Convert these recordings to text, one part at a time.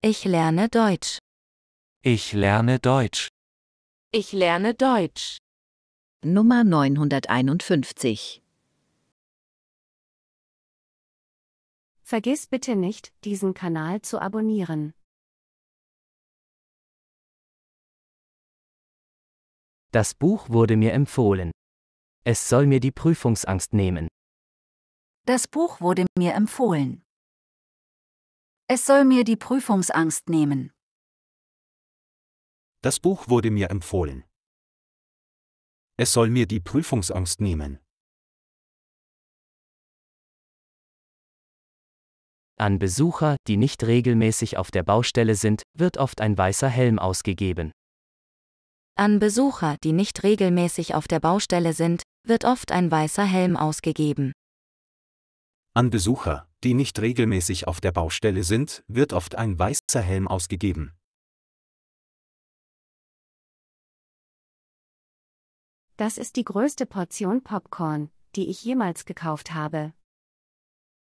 Ich lerne Deutsch. Ich lerne Deutsch. Ich lerne Deutsch. Nummer 951. Vergiss bitte nicht, diesen Kanal zu abonnieren. Das Buch wurde mir empfohlen. Es soll mir die Prüfungsangst nehmen. Das Buch wurde mir empfohlen. Es soll mir die Prüfungsangst nehmen. Das Buch wurde mir empfohlen. Es soll mir die Prüfungsangst nehmen. An Besucher, die nicht regelmäßig auf der Baustelle sind, wird oft ein weißer Helm ausgegeben. An Besucher, die nicht regelmäßig auf der Baustelle sind, wird oft ein weißer Helm ausgegeben. An Besucher, die nicht regelmäßig auf der Baustelle sind, wird oft ein weißer Helm ausgegeben. Das ist die größte Portion Popcorn, die ich jemals gekauft habe.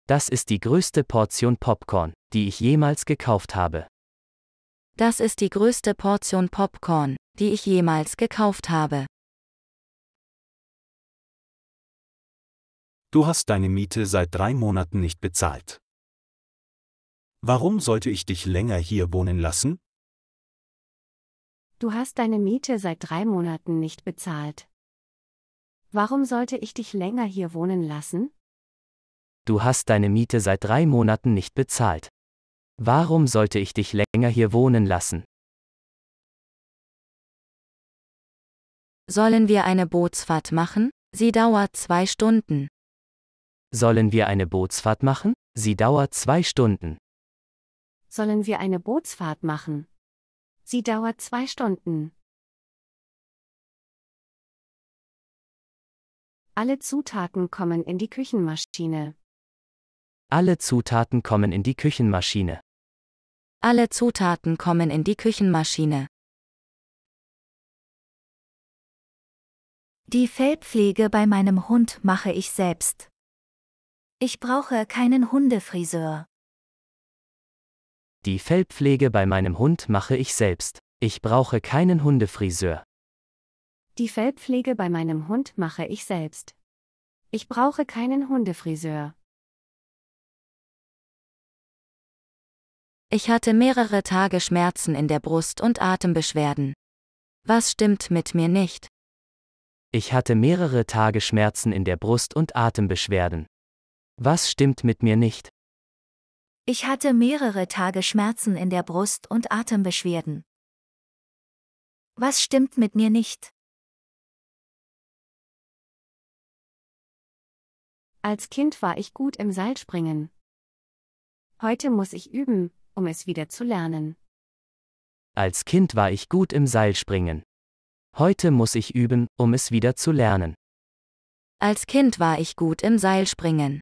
Das ist die größte Portion Popcorn, die ich jemals gekauft habe. Das ist die größte Portion Popcorn, die ich jemals gekauft habe. du hast deine Miete seit drei Monaten nicht bezahlt. Warum sollte ich dich länger hier wohnen lassen? Du hast deine Miete seit drei Monaten nicht bezahlt. Warum sollte ich dich länger hier wohnen lassen? Du hast deine Miete seit drei Monaten nicht bezahlt. Warum sollte ich dich länger hier wohnen lassen? Sollen wir eine Bootsfahrt machen? Sie dauert zwei Stunden. Sollen wir eine Bootsfahrt machen? Sie dauert zwei Stunden. Sollen wir eine Bootsfahrt machen? Sie dauert zwei Stunden. Alle Zutaten kommen in die Küchenmaschine. Alle Zutaten kommen in die Küchenmaschine. Alle Zutaten kommen in die Küchenmaschine. Die Fellpflege bei meinem Hund mache ich selbst. Ich brauche keinen Hundefriseur. Die Fellpflege bei meinem Hund mache ich selbst. Ich brauche keinen Hundefriseur. Die Fellpflege bei meinem Hund mache ich selbst. Ich brauche keinen Hundefriseur. Ich hatte mehrere Tage Schmerzen in der Brust und Atembeschwerden. Was stimmt mit mir nicht? Ich hatte mehrere Tage Schmerzen in der Brust und Atembeschwerden. Was stimmt mit mir nicht? Ich hatte mehrere Tage Schmerzen in der Brust und Atembeschwerden. Was stimmt mit mir nicht? Als Kind war ich gut im Seilspringen. Heute muss ich üben, um es wieder zu lernen. Als Kind war ich gut im Seilspringen. Heute muss ich üben, um es wieder zu lernen. Als Kind war ich gut im Seilspringen.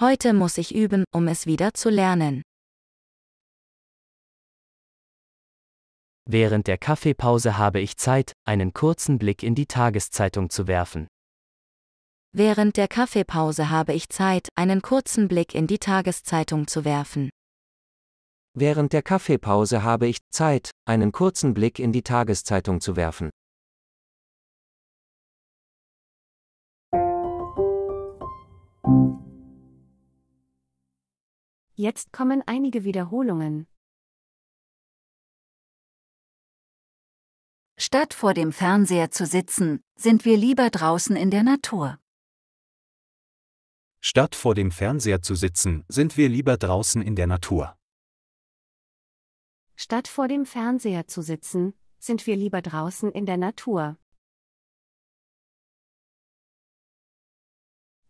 Heute muss ich üben, um es wieder zu lernen. Während der Kaffeepause habe ich Zeit, einen kurzen Blick in die Tageszeitung zu werfen. Während der Kaffeepause habe ich Zeit, einen kurzen Blick in die Tageszeitung zu werfen. Während der Kaffeepause habe ich Zeit, einen kurzen Blick in die Tageszeitung zu werfen. Jetzt kommen einige Wiederholungen. Statt vor dem Fernseher zu sitzen, sind wir lieber draußen in der Natur. Statt vor dem Fernseher zu sitzen, sind wir lieber draußen in der Natur. Statt vor dem Fernseher zu sitzen, sind wir lieber draußen in der Natur.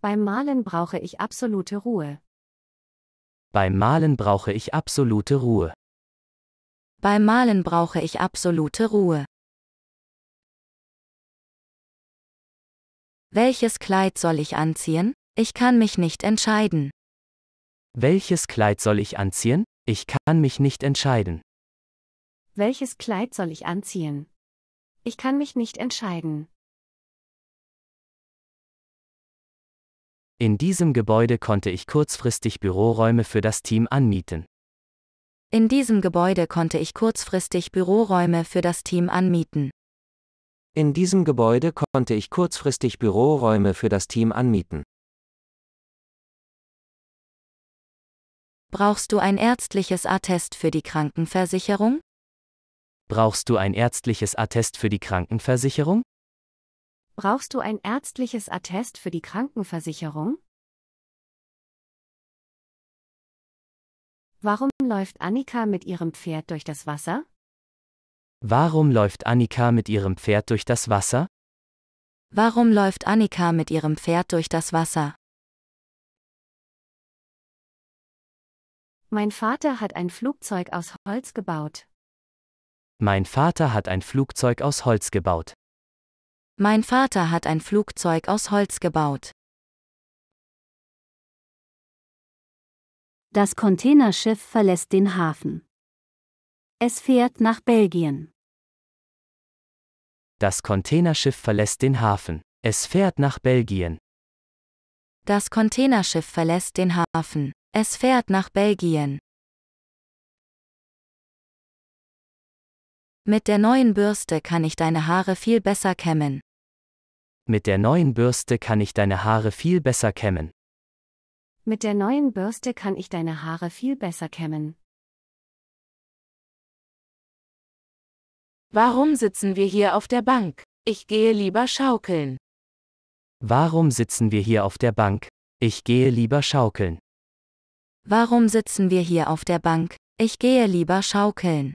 Beim Malen brauche ich absolute Ruhe. Beim Malen brauche ich absolute Ruhe. Beim Malen brauche ich absolute Ruhe. Welches Kleid soll ich anziehen? Ich kann mich nicht entscheiden. Welches Kleid soll ich anziehen? Ich kann mich nicht entscheiden. Welches Kleid soll ich anziehen? Ich kann mich nicht entscheiden. In diesem Gebäude konnte ich kurzfristig Büroräume für das Team anmieten. In diesem Gebäude konnte ich kurzfristig Büroräume für das Team anmieten. In diesem Gebäude konnte ich kurzfristig Büroräume für das Team anmieten. Brauchst du ein ärztliches Attest für die Krankenversicherung? Brauchst du ein ärztliches Attest für die Krankenversicherung? Brauchst du ein ärztliches Attest für die Krankenversicherung? Warum läuft Annika mit ihrem Pferd durch das Wasser? Warum läuft Annika mit ihrem Pferd durch das Wasser? Warum läuft Annika mit ihrem Pferd durch das Wasser? Mein Vater hat ein Flugzeug aus Holz gebaut. Mein Vater hat ein Flugzeug aus Holz gebaut. Mein Vater hat ein Flugzeug aus Holz gebaut. Das Containerschiff verlässt den Hafen. Es fährt nach Belgien. Das Containerschiff verlässt den Hafen. Es fährt nach Belgien. Das Containerschiff verlässt den Hafen. Es fährt nach Belgien. Mit der neuen Bürste kann ich deine Haare viel besser kämmen. Mit der neuen Bürste kann ich deine Haare viel besser kämmen. Mit der neuen Bürste kann ich deine Haare viel besser kämmen. Warum sitzen wir hier auf der Bank? Ich gehe lieber schaukeln. Warum sitzen wir hier auf der Bank? Ich gehe lieber schaukeln. Warum sitzen wir hier auf der Bank? Ich gehe lieber schaukeln.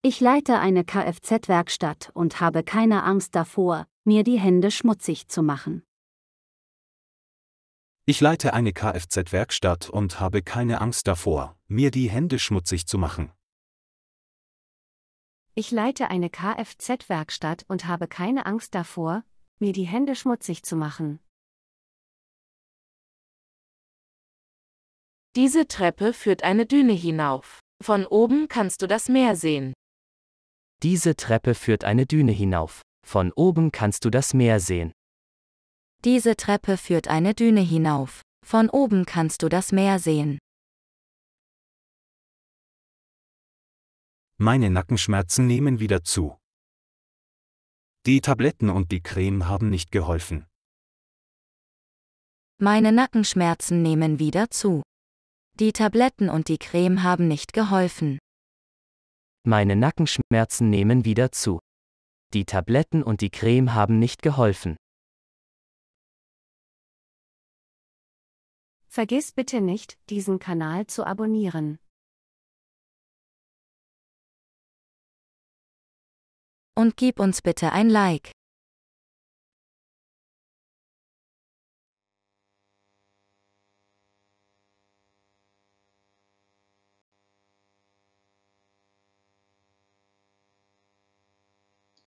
Ich leite eine Kfz-Werkstatt und habe keine Angst davor, mir die Hände schmutzig zu machen. Ich leite eine Kfz-Werkstatt und habe keine Angst davor, mir die Hände schmutzig zu machen. Ich leite eine Kfz-Werkstatt und habe keine Angst davor, mir die Hände schmutzig zu machen. Diese Treppe führt eine Düne hinauf. Von oben kannst du das Meer sehen. Diese Treppe führt eine Düne hinauf. Von oben kannst du das Meer sehen. Diese Treppe führt eine Düne hinauf. Von oben kannst du das Meer sehen. Meine Nackenschmerzen nehmen wieder zu. Die Tabletten und die Creme haben nicht geholfen. Meine Nackenschmerzen nehmen wieder zu. Die Tabletten und die Creme haben nicht geholfen. Meine Nackenschmerzen nehmen wieder zu. Die Tabletten und die Creme haben nicht geholfen. Vergiss bitte nicht, diesen Kanal zu abonnieren. Und gib uns bitte ein Like.